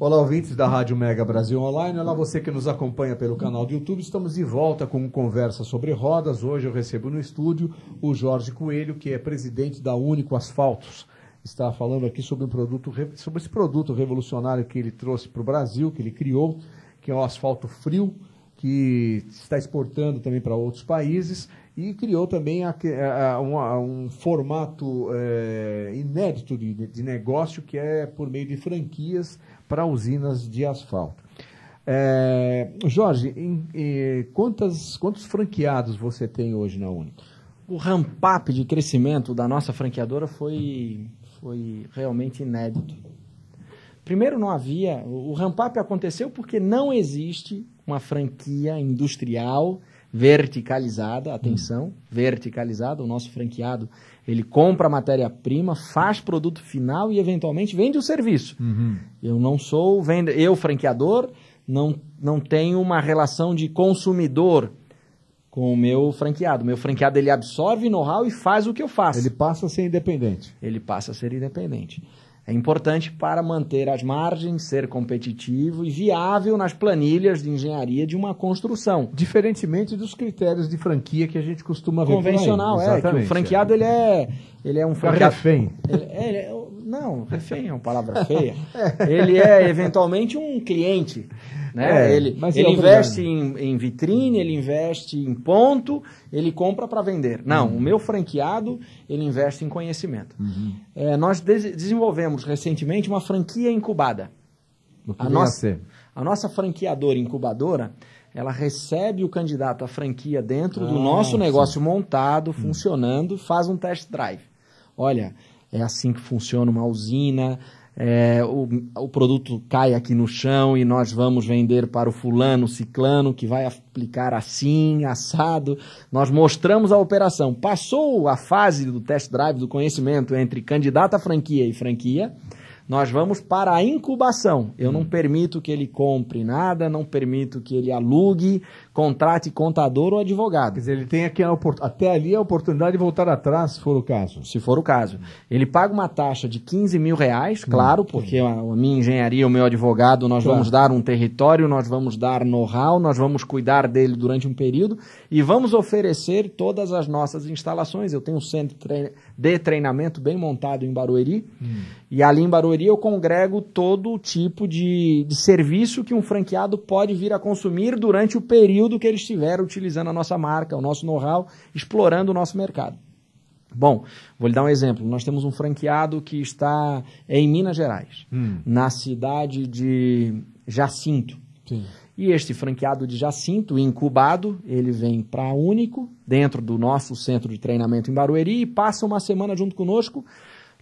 Olá, ouvintes da Rádio Mega Brasil Online. Olá, você que nos acompanha pelo canal do YouTube. Estamos de volta com Conversa sobre Rodas. Hoje eu recebo no estúdio o Jorge Coelho, que é presidente da Único Asfaltos. Está falando aqui sobre um produto, sobre esse produto revolucionário que ele trouxe para o Brasil, que ele criou, que é o asfalto frio, que está exportando também para outros países e criou também a, a, um, a, um, formato é, inédito de, de, negócio que é por meio de franquias para usinas de asfalto. É, Jorge, em, em, quantas, quantos franqueados você tem hoje na Uni? O ramp-up de crescimento da nossa franqueadora foi, foi realmente inédito. Primeiro, não havia. O ramp-up aconteceu porque não existe uma franquia industrial verticalizada, hum. atenção, hum. verticalizada. O nosso franqueado ele compra matéria-prima, faz produto final e eventualmente vende o serviço. Uhum. Eu não sou vende, eu franqueador não não tenho uma relação de consumidor com o meu franqueado. Meu franqueado ele absorve know-how e faz o que eu faço. Ele passa a ser independente. Ele passa a ser independente. É importante para manter as margens, ser competitivo e viável nas planilhas de engenharia de uma construção. Diferentemente dos critérios de franquia que a gente costuma ver. Convencional, é. Que o é. franqueado é. ele é, ele é um franqueado. refém. Ele, é, ele é, não, refém é uma palavra feia. É. Ele é eventualmente um cliente né? É, ele ele investe em, em, vitrine, ele investe em ponto, ele compra para vender. Não, uhum. o meu franqueado, ele investe em conhecimento. Uhum. É, nós des desenvolvemos recentemente uma franquia incubada. O que a, nossa, a nossa franqueadora incubadora, ela recebe o candidato à franquia dentro ah, do nosso sim. negócio montado, hum. funcionando, uhum. faz um test drive. Olha, é assim que funciona uma usina, é, o, o produto cai aqui no chão e nós vamos vender para o fulano, ciclano, que vai aplicar assim, assado. Nós mostramos a operação. Passou a fase do test drive do conhecimento entre candidato à franquia e franquia nós vamos para a incubação. Eu não hum. permito que ele compre nada, não permito que ele alugue, contrate contador ou advogado. Quer dizer, ele tem aqui até ali a oportunidade de voltar atrás, se for o caso. Se for o caso. Ele paga uma taxa de 15 mil reais, hum. claro, porque a, a minha engenharia, o meu advogado, nós claro. vamos dar um território, nós vamos dar know-how, nós vamos cuidar dele durante um período e vamos oferecer todas as nossas instalações. Eu tenho um centro de treinamento bem montado em Barueri hum. e ali em Barueri eu congrego todo tipo de, de serviço que um franqueado pode vir a consumir durante o período período que eles tiveram utilizando a nossa marca, o nosso know-how, explorando o nosso mercado. Bom, vou lhe dar um exemplo. Nós temos um franqueado que está em Minas Gerais, hum. na cidade de Jacinto. Sim. E este franqueado de Jacinto, incubado, ele vem para Único, dentro do nosso centro de treinamento em Barueri, e passa uma semana junto conosco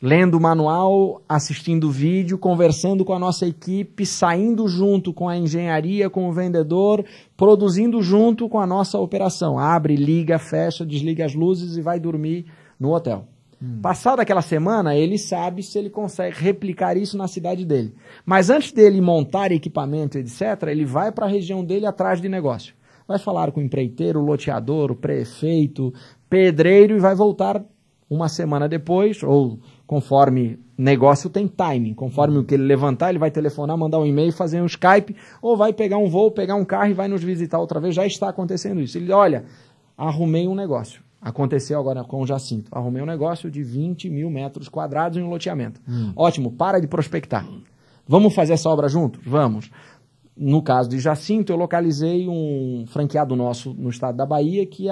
lendo o manual, assistindo o vídeo, conversando com a nossa equipe, saindo junto com a engenharia, com o vendedor, produzindo junto com a nossa operação. Abre, liga, fecha, desliga as luzes e vai dormir no hotel. Hum. Passada aquela semana, ele sabe se ele consegue replicar isso na cidade dele. Mas antes dele montar equipamento, etc., ele vai para a região dele atrás de negócio. Vai falar com o empreiteiro, loteador, o prefeito, pedreiro e vai voltar uma semana depois, ou Conforme negócio tem timing, conforme o que ele levantar, ele vai telefonar, mandar um e-mail, fazer um Skype, ou vai pegar um voo, pegar um carro e vai nos visitar outra vez. Já está acontecendo isso. Ele, olha, arrumei um negócio. Aconteceu agora com o Jacinto. Arrumei um negócio de 20 mil metros quadrados em um loteamento. Hum. Ótimo, para de prospectar. Vamos fazer essa obra juntos. Vamos. No caso de Jacinto, eu localizei um franqueado nosso no estado da Bahia que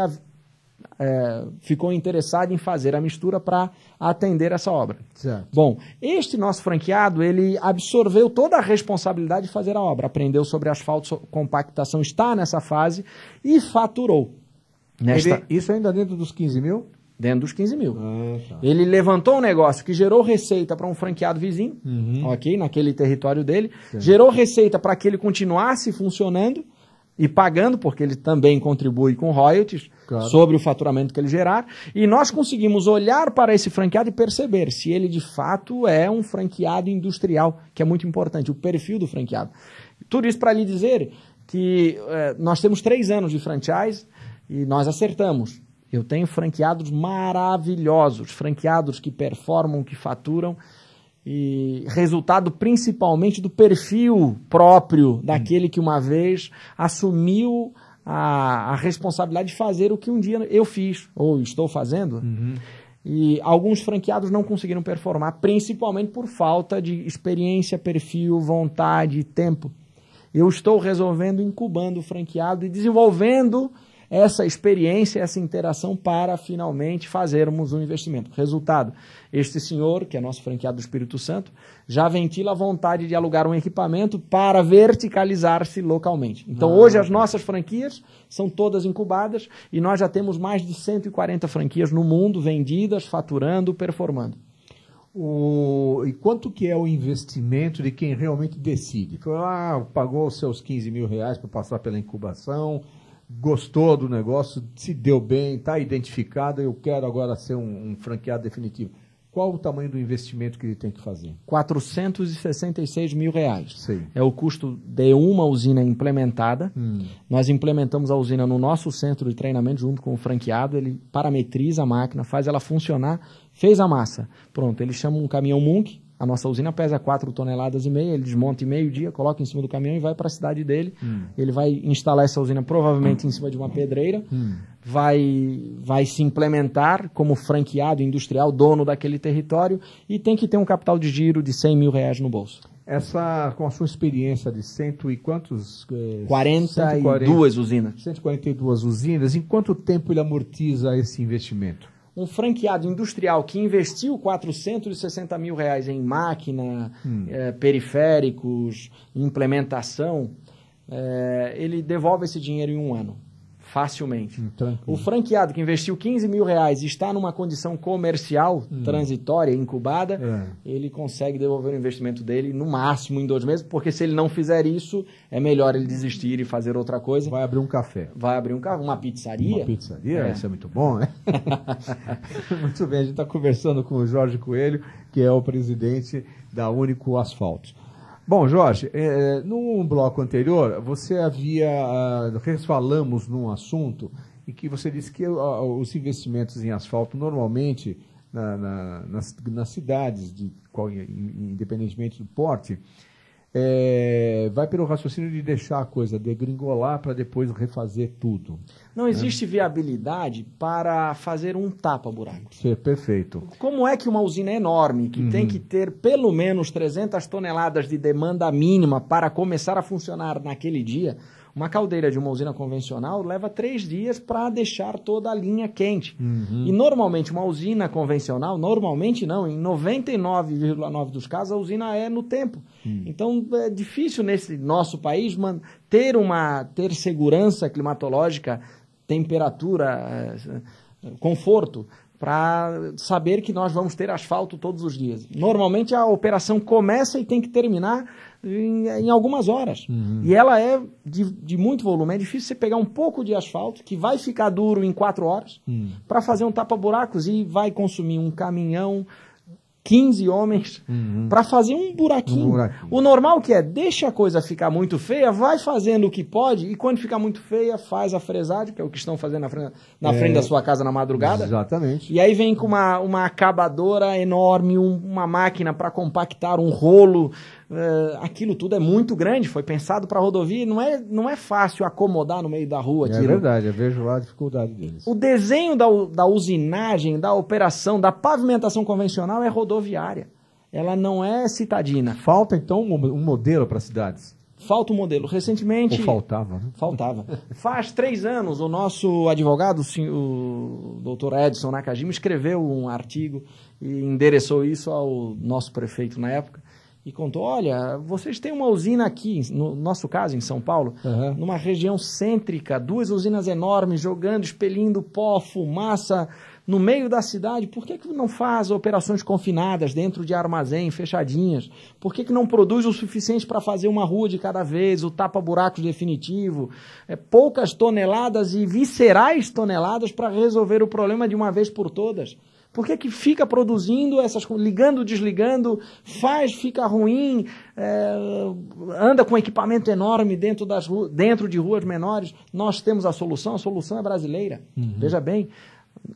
é, ficou interessado em fazer a mistura para atender essa obra. Certo. Bom, este nosso franqueado, ele absorveu toda a responsabilidade de fazer a obra, aprendeu sobre asfalto, compactação, está nessa fase e faturou. Nesta... Ele, isso ainda dentro dos 15 mil? Dentro dos 15 mil. Ah, tá. Ele levantou um negócio que gerou receita para um franqueado vizinho, uhum. ok, naquele território dele, certo. gerou receita para que ele continuasse funcionando, e pagando, porque ele também contribui com royalties claro. sobre o faturamento que ele gerar, e nós conseguimos olhar para esse franqueado e perceber se ele de fato é um franqueado industrial, que é muito importante, o perfil do franqueado. Tudo isso para lhe dizer que é, nós temos três anos de franchise e nós acertamos. Eu tenho franqueados maravilhosos, franqueados que performam, que faturam e resultado principalmente do perfil próprio daquele que uma vez assumiu a, a responsabilidade de fazer o que um dia eu fiz ou estou fazendo. Uhum. E alguns franqueados não conseguiram performar, principalmente por falta de experiência, perfil, vontade e tempo. Eu estou resolvendo incubando o franqueado e desenvolvendo essa experiência, essa interação para finalmente fazermos um investimento. Resultado: este senhor, que é nosso franqueado do Espírito Santo, já ventila a vontade de alugar um equipamento para verticalizar-se localmente. Então, ah, hoje, as nossas franquias são todas incubadas e nós já temos mais de 140 franquias no mundo vendidas, faturando, performando. O, e quanto que é o investimento de quem realmente decide? Ah, pagou os seus 15 mil reais para passar pela incubação, gostou do negócio, se deu bem, está identificado, eu quero agora ser um, um, franqueado definitivo. Qual o tamanho do investimento que ele tem que fazer? 466 mil reais. Sim. É o custo de uma usina implementada. Hum. Nós implementamos a usina no nosso centro de treinamento junto com o franqueado. Ele parametriza a máquina, faz ela funcionar, fez a massa. Pronto, ele chama um caminhão Munk, a nossa usina pesa 4 toneladas e meia, ele desmonta em meio dia, coloca em cima do caminhão e vai para a cidade dele. Hum. Ele vai instalar essa usina provavelmente em cima de uma pedreira, hum. vai, vai se implementar como franqueado industrial, dono daquele território e tem que ter um capital de giro de 100 mil reais no bolso. Essa, com a sua experiência de cento e quantos? Eh, 42 usinas. 142 usinas. Em quanto tempo ele amortiza esse investimento? um franqueado industrial que investiu 460 mil reais em máquina, hum. é, periféricos, implementação, é, ele devolve esse dinheiro em um ano facilmente. Hum, o franqueado que investiu 15 mil reais e está numa condição comercial hum. transitória, incubada, é. ele consegue devolver o investimento dele no máximo em dois meses, porque se ele não fizer isso, é melhor ele desistir e fazer outra coisa. Vai abrir um café. Vai abrir um café, uma pizzaria. Uma pizzaria, é. isso é muito bom, né? muito bem, a gente está conversando com o Jorge Coelho, que é o presidente da Único Asfalto. Bom, Jorge, é, no bloco anterior, você havia. Ah, falamos num assunto em que você disse que ah, os investimentos em asfalto normalmente na, na, nas, nas, cidades, de, qual, independentemente do porte, é, vai pelo raciocínio de deixar a coisa degringolar para depois refazer tudo. Não né? existe viabilidade para fazer um tapa-buraco. perfeito. Como é que uma usina é enorme, que uhum. tem que ter pelo menos 300 toneladas de demanda mínima para começar a funcionar naquele dia, uma caldeira de uma usina convencional leva três dias para deixar toda a linha quente. Uhum. E normalmente uma usina convencional, normalmente não, em 99,9 dos casos a usina é no tempo. Uhum. Então é difícil nesse nosso país man ter uma ter segurança climatológica, temperatura, eh, eh, conforto para saber que nós vamos ter asfalto todos os dias. Normalmente a operação começa e tem que terminar em, em algumas horas. Uhum. E ela é de, de, muito volume. É difícil você pegar um pouco de asfalto, que vai ficar duro em quatro horas, uhum. para fazer um tapa-buracos e vai consumir um caminhão, 15 homens uhum. para fazer um buraquinho. um buraquinho. O normal que é, deixa a coisa ficar muito feia, vai fazendo o que pode e quando ficar muito feia, faz a fresagem, que é o que estão fazendo na frente, na é, frente da sua casa na madrugada. Exatamente. E aí vem com uma, uma acabadora enorme, um, uma máquina para compactar um rolo uh, aquilo tudo é muito grande, foi pensado para rodovia, não é, não é fácil acomodar no meio da rua. Tiro. É verdade, eu vejo lá a dificuldade deles. O desenho da, da usinagem, da operação, da pavimentação convencional é rodoviária. Ela não é citadina. Falta então um modelo para cidades. Falta um modelo. Recentemente. Ou faltava, né? Faltava. Faz três anos, o nosso advogado, o doutor Edson Nakajima, escreveu um artigo e endereçou isso ao nosso prefeito na época, e contou: olha, vocês têm uma usina aqui, no nosso caso, em São Paulo, uhum. numa região cêntrica, duas usinas enormes jogando, expelindo pó, fumaça no meio da cidade. Por que, que não faz operações confinadas dentro de armazém, fechadinhas? Por que, que não produz o suficiente para fazer uma rua de cada vez, o tapa-buraco definitivo? É, poucas toneladas e viscerais toneladas para resolver o problema de uma vez por todas. Por que, que fica produzindo essas ligando, desligando, faz, fica ruim, é, anda com equipamento enorme dentro, das, dentro de ruas menores? Nós temos a solução, a solução é brasileira. Uhum. Veja bem,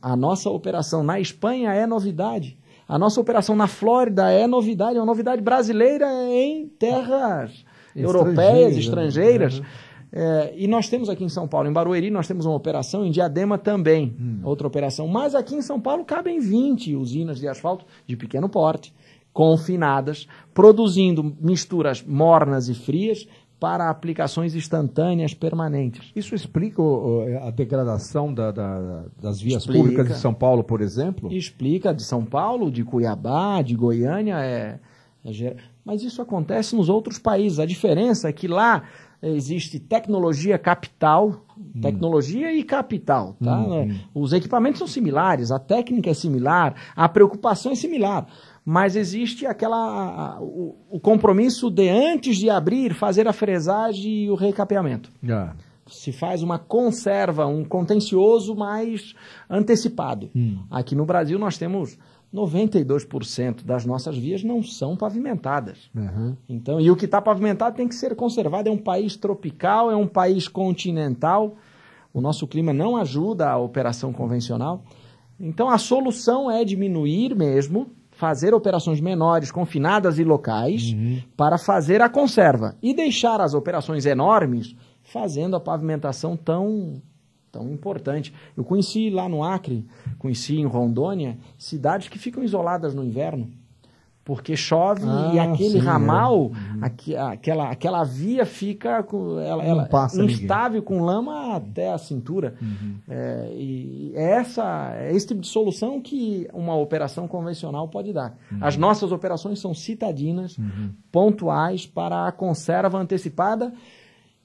a nossa operação na Espanha é novidade. A nossa operação na Flórida é novidade, é uma novidade brasileira em terras europeias, né? estrangeiras. Né? É, e nós temos aqui em São Paulo, em Barueri nós temos uma operação, em Diadema também, hum. outra operação. Mas aqui em São Paulo cabem 20 usinas de asfalto de pequeno porte, confinadas, produzindo misturas mornas e frias para aplicações instantâneas permanentes. Isso explica a degradação da, da, das vias explica. públicas de São Paulo, por exemplo? Explica, de São Paulo, de Cuiabá, de Goiânia, é, é mas isso acontece nos outros países. A diferença é que lá existe tecnologia capital, hum. tecnologia hum. e capital, tá? Hum, é, hum. Os equipamentos são similares, a técnica é similar, a preocupação é similar, mas existe aquela o, o, compromisso de antes de abrir fazer a fresagem e o recapeamento. Ah. Se faz uma conserva, um contencioso mais antecipado. Hum. Aqui no Brasil nós temos 92% das nossas vias não são pavimentadas. Uhum. Então, e o que está pavimentado tem que ser conservado. É um país tropical, é um país continental. O nosso clima não ajuda a operação convencional. Então, a solução é diminuir mesmo, fazer operações menores, confinadas e locais, uhum. para fazer a conserva e deixar as operações enormes fazendo a pavimentação tão então, importante. Eu conheci lá no Acre, conheci em Rondônia, cidades que ficam isoladas no inverno, porque chove ah, e aquele sim, é. ramal, é. aqui, aquela, aquela via fica com, ela, ela passa, instável, ninguém. com lama até a cintura. Uhum. É, e é, essa, é esse tipo de solução que uma operação convencional pode dar. Uhum. As nossas operações são citadinas, uhum. pontuais, para a conserva antecipada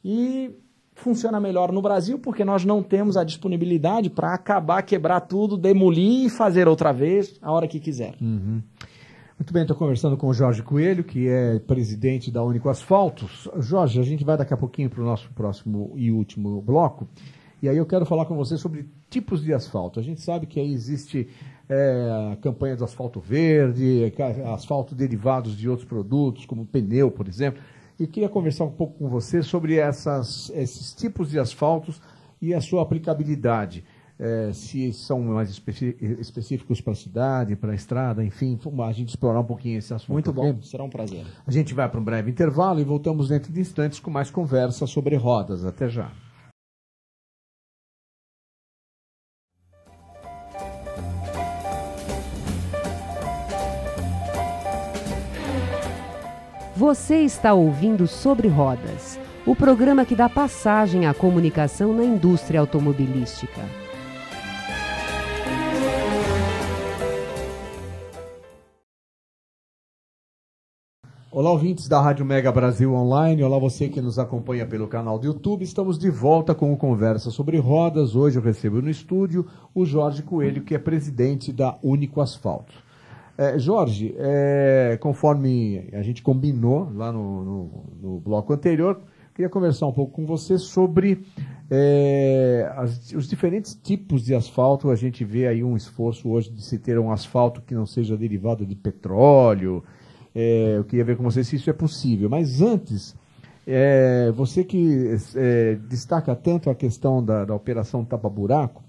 e funciona melhor no Brasil porque nós não temos a disponibilidade para acabar, quebrar tudo, demolir e fazer outra vez a hora que quiser. Uhum. Muito bem, estou conversando com o Jorge Coelho, que é presidente da Único Asfaltos. Jorge, a gente vai daqui a pouquinho para o nosso próximo e último bloco. E aí eu quero falar com você sobre tipos de asfalto. A gente sabe que aí existe é, a campanha do asfalto verde, asfalto derivados de outros produtos, como pneu, por exemplo. Eu queria conversar um pouco com você sobre essas, esses tipos de asfaltos e a sua aplicabilidade. É, se são mais específicos para a cidade, para a estrada, enfim, a gente explorar um pouquinho esse assunto. Muito bom, será um prazer. A gente vai para um breve intervalo e voltamos dentro de instantes com mais conversa sobre rodas. Até já. Você está ouvindo Sobre Rodas, o programa que dá passagem à comunicação na indústria automobilística. Olá, ouvintes da Rádio Mega Brasil Online. Olá, você que nos acompanha pelo canal do YouTube. Estamos de volta com o Conversa sobre Rodas. Hoje eu recebo no estúdio o Jorge Coelho, que é presidente da Único Asfalto. É, Jorge, é, conforme a gente combinou lá no, no, no, bloco anterior, queria conversar um pouco com você sobre é, as, os diferentes tipos de asfalto. A gente vê aí um esforço hoje de se ter um asfalto que não seja derivado de petróleo. É, eu queria ver com você se isso é possível. Mas antes, é, você que é, destaca tanto a questão da, da operação tapa-buraco,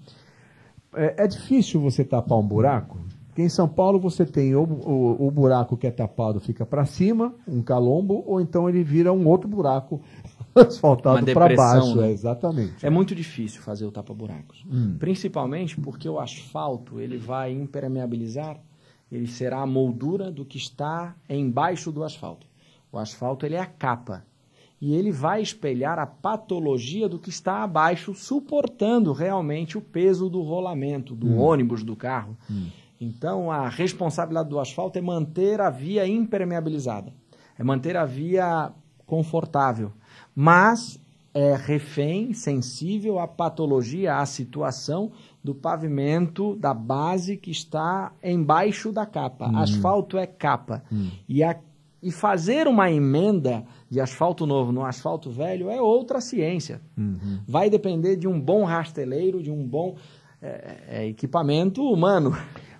é difícil você tapar um buraco? Porque em São Paulo você tem o, o buraco que é tapado fica para cima, um calombo, ou então ele vira um outro buraco asfaltado para baixo. Né? É, exatamente. É muito difícil fazer o tapa-buracos. Hum. Principalmente porque o asfalto ele vai impermeabilizar, ele será a moldura do que está embaixo do asfalto. O asfalto ele é a capa. E ele vai espelhar a patologia do que está abaixo, suportando realmente o peso do rolamento, do hum. ônibus, do carro. Hum. Então, a responsabilidade do asfalto é manter a via impermeabilizada, é manter a via confortável, mas é refém, sensível à patologia, à situação do pavimento, da base que está embaixo da capa. Hum. Asfalto é capa. Hum. E, a, e fazer uma emenda de asfalto novo no asfalto velho é outra ciência. Uhum. Vai depender de um bom rasteleiro, de um bom é, é equipamento humano.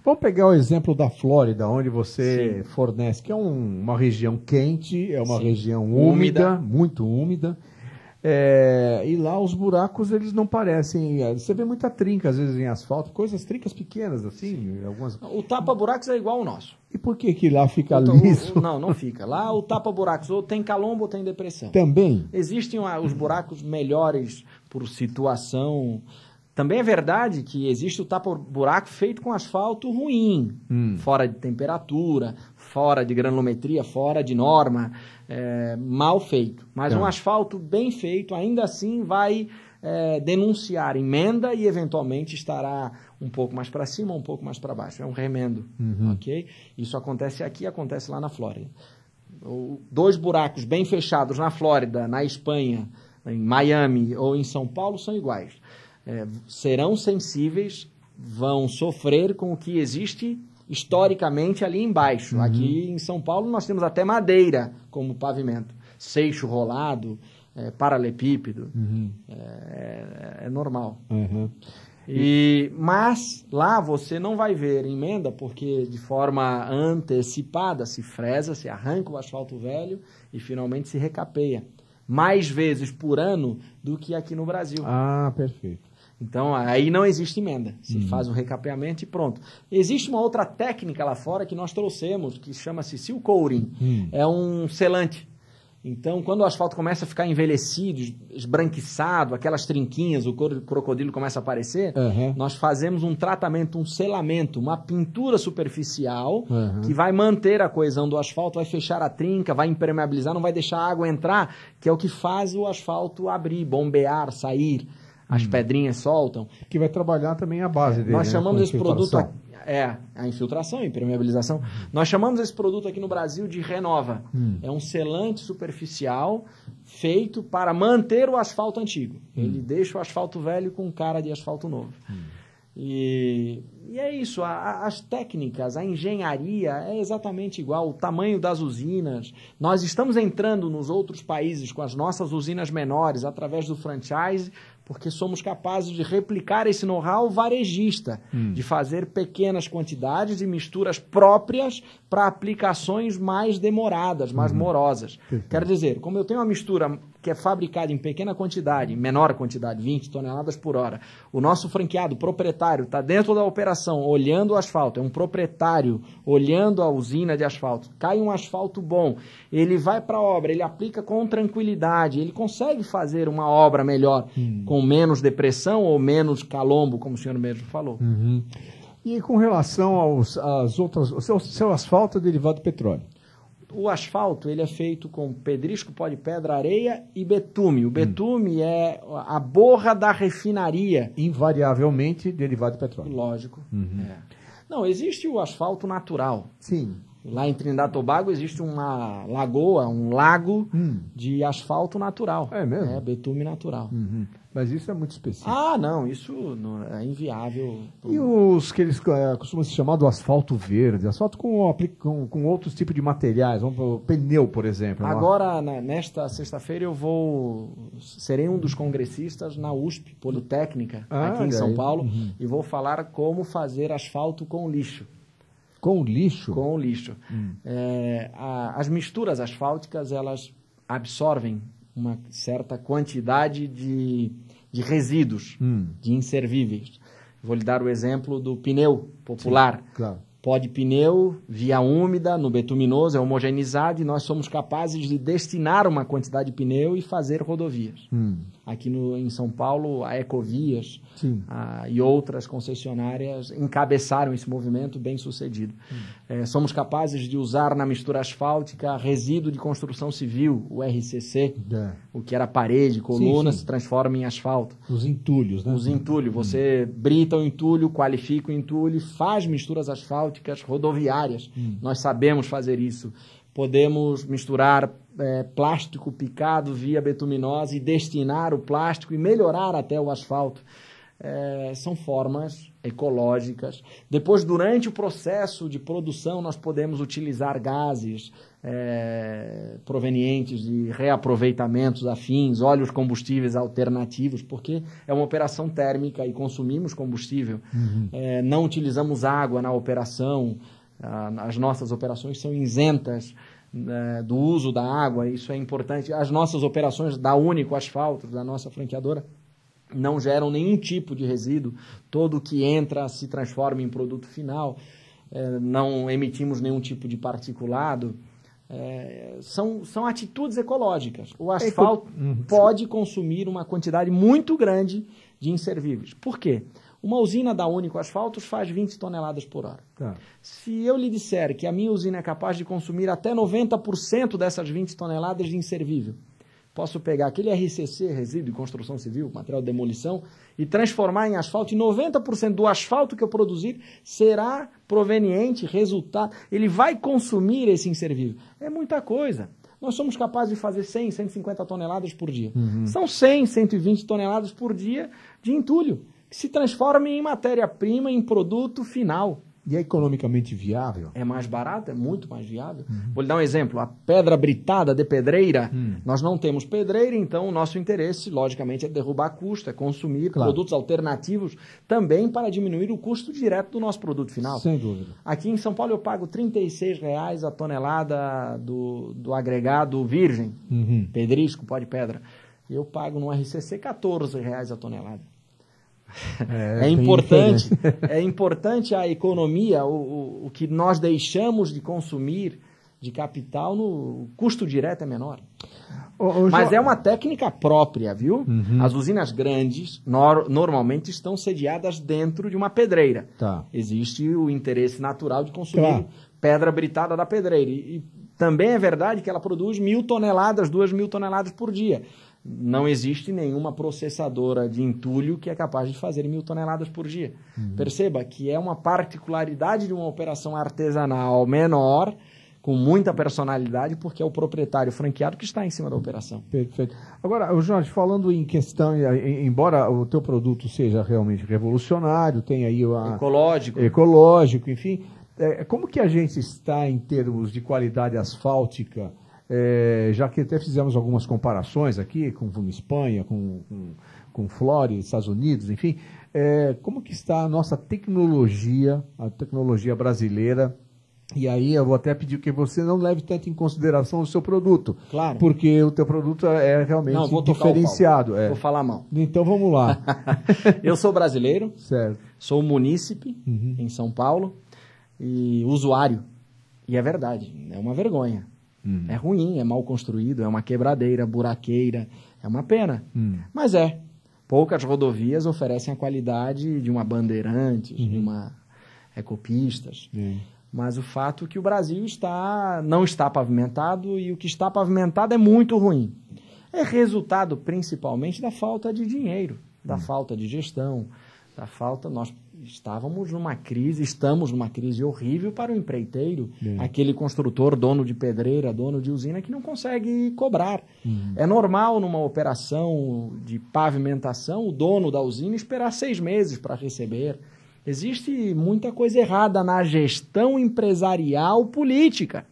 Vamos pegar o exemplo da Flórida, onde você Sim. fornece, que é um, uma região quente, é uma Sim. região úmida, úmida, muito úmida. É, e lá os buracos eles não parecem. É, você vê muita trinca às vezes em asfalto, coisas trincas pequenas assim, algumas. O tapa buracos é igual ao nosso. E por que que lá fica então, liso? O, o, não, não fica. Lá o tapa buracos ou tem calombo ou tem depressão. Também. Existem ah, os buracos melhores por situação também é verdade que existe o tapa-buraco feito com asfalto ruim, hum. fora de temperatura, fora de granulometria, fora de norma, é, mal feito. Mas tá. um asfalto bem feito, ainda assim, vai é, denunciar emenda e eventualmente estará um pouco mais para cima, um pouco mais para baixo. É um remendo, uhum. ok? Isso acontece aqui, acontece lá na Flórida. dois buracos bem fechados na Flórida, na Espanha, em Miami ou em São Paulo são iguais é, serão sensíveis, vão sofrer com o que existe historicamente ali embaixo. Uhum. Aqui em São Paulo nós temos até madeira como pavimento, seixo rolado, é, paralepípedo, uhum. É, é, é, normal. Uhum. E, mas lá você não vai ver emenda, porque de forma antecipada se fresa, se arranca o asfalto velho e finalmente se recapeia. Mais vezes por ano do que aqui no Brasil. Ah, perfeito. Então, aí não existe emenda. Se uhum. faz um recapeamento e pronto. Existe uma outra técnica lá fora que nós trouxemos, que chama-se seal Uhum. É um selante. Então, quando o asfalto começa a ficar envelhecido, esbranquiçado, aquelas trinquinhas, o couro do crocodilo começa a aparecer, uhum. nós fazemos um tratamento, um selamento, uma pintura superficial uhum. que vai manter a coesão do asfalto, vai fechar a trinca, vai impermeabilizar, não vai deixar a água entrar, que é o que faz o asfalto abrir, bombear, sair as hum. pedrinhas soltam. Que vai trabalhar também a base é, dele. Nós né? chamamos esse produto. é, a infiltração, a impermeabilização. Nós chamamos esse produto aqui no Brasil de Renova. Hum. É um selante superficial feito para manter o asfalto antigo. Hum. Ele deixa o asfalto velho com cara de asfalto novo. Hum. E, e é isso, a, as técnicas, a engenharia é exatamente igual, o tamanho das usinas. Nós estamos entrando nos outros países com as nossas usinas menores através do franchise, porque somos capazes de replicar esse know-how varejista, hum. de fazer pequenas quantidades e misturas próprias para aplicações mais demoradas, mais uhum. morosas. Quero dizer, como eu tenho uma mistura que é fabricado em pequena quantidade, em menor quantidade, 20 toneladas por hora, o nosso franqueado, proprietário, está dentro da operação, olhando o asfalto, é um proprietário olhando a usina de asfalto, cai um asfalto bom, ele vai para a obra, ele aplica com tranquilidade, ele consegue fazer uma obra melhor, hum. com menos depressão ou menos calombo, como o senhor mesmo falou. Uhum. E com relação aos, às outras. O seu, seu asfalto é derivado do petróleo o asfalto ele é feito com pedrisco, pó de pedra, areia e betume. O hum. betume hum. é a borra da refinaria. Invariavelmente derivado de petróleo. Lógico. Uhum. É. Não, existe o asfalto natural. Sim. Lá em Trindade Tobago existe uma lagoa, um lago hum. de asfalto natural. É mesmo? É, betume natural. Uhum. Mas isso é muito específico. Ah, não, isso não é inviável. E os que eles é, costumam se chamar do asfalto verde, asfalto com, com, com outros tipos de materiais, vamos, pneu, por exemplo. Né? Agora, né, nesta sexta-feira, eu vou. Serei um dos congressistas na USP, Politécnica, ah, aqui em São aí. Paulo, uhum. e vou falar como fazer asfalto com lixo. Com lixo? Com lixo. Hum. É, a, as misturas asfálticas, elas absorvem uma certa quantidade de de resíduos, hum. de inservíveis. Vou lhe dar o exemplo do pneu popular. Sim, claro. Pó de pneu, via úmida, no betuminoso, é homogeneizado e nós somos capazes de destinar uma quantidade de pneu e fazer rodovias. Hum aqui no, em São Paulo, a Ecovias a, e outras concessionárias encabeçaram esse movimento bem sucedido. Hum. É, somos capazes de usar na mistura asfáltica resíduo de construção civil, o RCC, é. o que era parede, coluna, sim, sim. se transforma em asfalto. Os entulhos, né? Os entulhos. Hum. Você hum. brita o entulho, qualifica o entulho, faz misturas asfálticas rodoviárias. Hum. Nós sabemos fazer isso. Podemos misturar é, plástico picado via betuminosa e destinar o plástico e melhorar até o asfalto. É, são formas ecológicas. Depois, durante o processo de produção, nós podemos utilizar gases é, provenientes de reaproveitamentos afins, óleos combustíveis alternativos, porque é uma operação térmica e consumimos combustível. Uhum. É, não utilizamos água na operação, ah, as nossas operações são isentas né, do uso da água, isso é importante. As nossas operações da Único Asfalto, da nossa franqueadora, não geram nenhum tipo de resíduo. Todo que entra se transforma em produto final. É, não emitimos nenhum tipo de particulado. É, são, são atitudes ecológicas. O asfalto uhum. pode consumir uma quantidade muito grande de inservíveis. Por quê? Uma usina da Único Asfaltos faz 20 toneladas por hora. Tá. Se eu lhe disser que a minha usina é capaz de consumir até 90% dessas 20 toneladas de inservível, posso pegar aquele RCC, resíduo de construção civil, material de demolição, e transformar em asfalto, e 90% do asfalto que eu produzir será proveniente, resultado, ele vai consumir esse inservível. É muita coisa nós somos capazes de fazer 100, 150 toneladas por dia. Uhum. São 100, 120 toneladas por dia de entulho que se transforme em matéria-prima, em produto final. E é economicamente viável? É mais barato, é muito mais viável. Uhum. Vou lhe dar um exemplo: a pedra britada de pedreira. Uhum. Nós não temos pedreira, então o nosso interesse, logicamente, é derrubar custo, é consumir claro. produtos alternativos também para diminuir o custo direto do nosso produto final. Sem dúvida. Aqui em São Paulo eu pago R$ reais a tonelada do, do agregado virgem, uhum. pedrisco, pó de pedra. Eu pago no RCC R$ reais a tonelada. É, é importante, né? é importante a economia, o, o, o, que nós deixamos de consumir de capital, no o custo direto é menor. Mas é uma técnica própria, viu? Uhum. As usinas grandes nor normalmente estão sediadas dentro de uma pedreira. Tá. Existe o interesse natural de consumir pedra britada da pedreira. E, e também é verdade que ela produz mil toneladas, duas mil toneladas por dia. Não existe nenhuma processadora de entulho que é capaz de fazer mil toneladas por dia. Uhum. Perceba que é uma particularidade de uma operação artesanal menor, com muita personalidade, porque é o proprietário franqueado que está em cima da operação. Perfeito. Agora, Jorge, falando em questão, embora o teu produto seja realmente revolucionário, tem aí o Ecológico. Ecológico, enfim. É, como que a gente está em termos de qualidade asfáltica é, já que até fizemos algumas comparações aqui com, com Espanha, com, com, com Flórida, Estados Unidos, enfim, é, como que está a nossa tecnologia, a tecnologia brasileira e aí eu vou até pedir que você não leve tanto em consideração o seu produto. Claro. Porque o teu produto é realmente não, vou diferenciado. É. Vou falar a mão. Então vamos lá. eu sou brasileiro. Certo. Sou munícipe uhum. em São Paulo e usuário. E é verdade, é uma vergonha. Hum. É ruim, é mal construído, é uma quebradeira, buraqueira, é uma pena. Hum. Mas é. Poucas rodovias oferecem a qualidade de uma Bandeirantes, uhum. de uma Ecopistas. É. Mas o fato é que o Brasil está não está pavimentado e o que está pavimentado é muito ruim. É resultado principalmente da falta de dinheiro, da hum. falta de gestão, da falta nós estávamos numa crise, estamos numa crise horrível para o empreiteiro, aquele construtor, dono de pedreira, dono de usina, que não consegue cobrar. Uhum. É normal numa operação de pavimentação o dono da usina esperar seis meses para receber. Existe muita coisa errada na gestão empresarial política.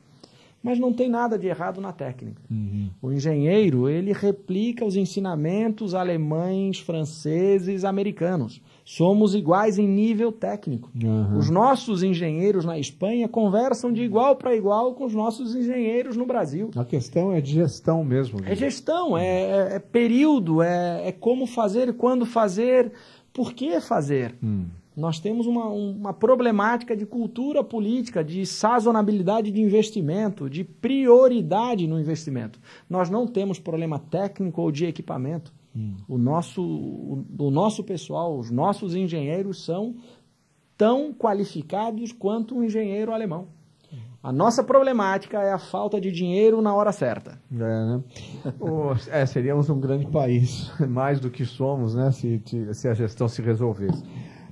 Mas não tem nada de errado na técnica. Uhum. O engenheiro, ele replica os ensinamentos alemães, franceses, americanos. Somos iguais em nível técnico. Uhum. Os nossos engenheiros na Espanha conversam de igual para igual com os nossos engenheiros no Brasil. A questão é de gestão mesmo. É gestão, é, é, é período, é, é, como fazer, quando fazer, por que fazer. Uhum. Nós temos uma, uma problemática de cultura política, de sazonabilidade de investimento, de prioridade no investimento. Nós não temos problema técnico ou de equipamento. Hum. O, nosso, o, o nosso pessoal, os nossos engenheiros são tão qualificados quanto um engenheiro alemão. A nossa problemática é a falta de dinheiro na hora certa. É, né? é seríamos um grande país, mais do que somos, né? Se, se a gestão se resolvesse.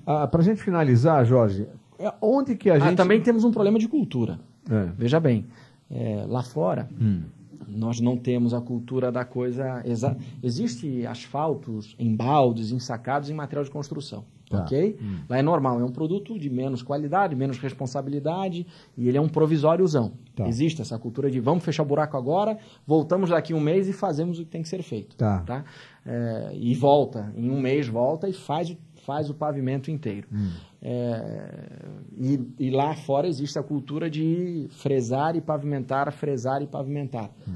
Ah, Para a gente finalizar, Jorge, é onde que a ah, gente. também temos um problema de cultura. É. Veja bem, é, lá fora. Hum. Nós não temos a cultura da coisa. Exa... Existe asfaltos em baldes, ensacados em material de construção. Tá. Ok? Hum. Lá é normal, é um produto de menos qualidade, menos responsabilidade e ele é um provisóriozão. Tá. Existe essa cultura de vamos fechar o buraco agora, voltamos daqui um mês e fazemos o que tem que ser feito. Tá. tá? É, e volta, em um mês volta e faz o faz o pavimento inteiro. Hum. É, e, e, lá fora existe a cultura de fresar e pavimentar, fresar e pavimentar. Hum.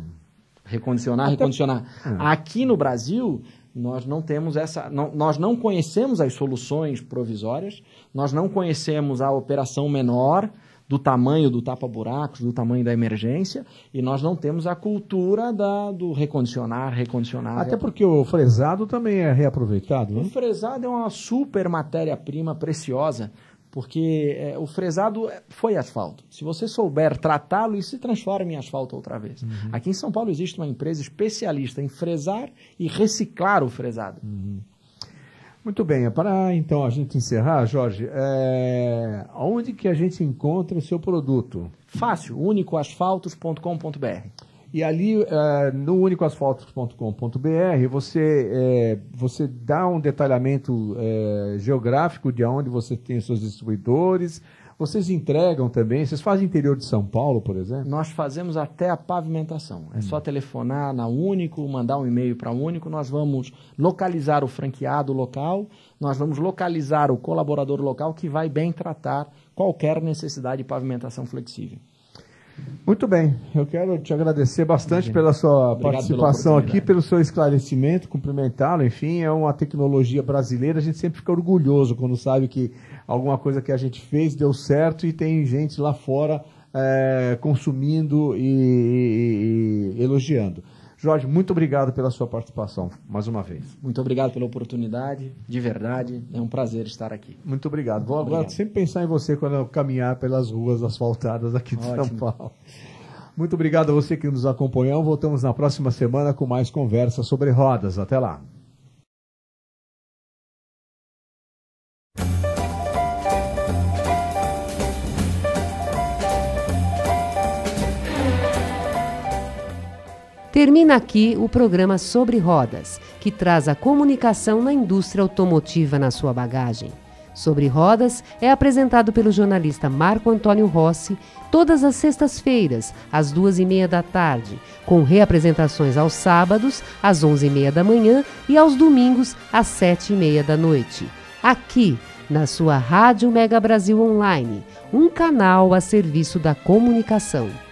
Recondicionar, Até... recondicionar. Hum. Aqui no Brasil, nós não temos essa. Não, nós não conhecemos as soluções provisórias, nós não conhecemos a operação menor, do tamanho do tapa-buracos, do tamanho da emergência, e nós não temos a cultura da, do recondicionar, recondicionar. Até porque o fresado também é reaproveitado, né? O fresado é uma super matéria-prima preciosa, porque é, o fresado é, foi asfalto. Se você souber tratá-lo, ele se transforma em asfalto outra vez. Uhum. Aqui em São Paulo existe uma empresa especialista em fresar e reciclar o fresado. Uhum. Muito bem, é para então a gente encerrar, Jorge, é... onde que a gente encontra o seu produto? Fácil, únicoasfaltos.com.br. E ali é, no únicoasfaltos.com.br, você, é, você dá um detalhamento é, geográfico de onde você tem os seus distribuidores, vocês entregam também? Vocês fazem interior de São Paulo, por exemplo? Nós fazemos até a pavimentação. É hum. só telefonar na Único, mandar um e-mail para a Único. Nós vamos localizar o franqueado local, nós vamos localizar o colaborador local que vai bem tratar qualquer necessidade de pavimentação flexível. Muito bem, eu quero te agradecer bastante pela sua Obrigado participação pela aqui, pelo seu esclarecimento, cumprimentá-lo. Enfim, é uma tecnologia brasileira, a gente sempre fica orgulhoso quando sabe que alguma coisa que a gente fez deu certo e tem gente lá fora é, consumindo e, e, e elogiando. Jorge, muito obrigado pela sua participação, mais uma vez. Muito obrigado pela oportunidade, de verdade, é um prazer estar aqui. Muito obrigado. Vou obrigado. agora sempre pensar em você quando eu caminhar pelas ruas asfaltadas aqui de Ótimo. São Paulo. Muito obrigado a você que nos acompanhou. Voltamos na próxima semana com mais conversas sobre rodas. Até lá. Termina aqui o programa Sobre Rodas, que traz a comunicação na indústria automotiva na sua bagagem. Sobre Rodas é apresentado pelo jornalista Marco Antônio Rossi todas as sextas-feiras, às duas e meia da tarde, com reapresentações aos sábados, às onze e meia da manhã e aos domingos, às sete e meia da noite. Aqui, na sua Rádio Mega Brasil Online, um canal a serviço da comunicação.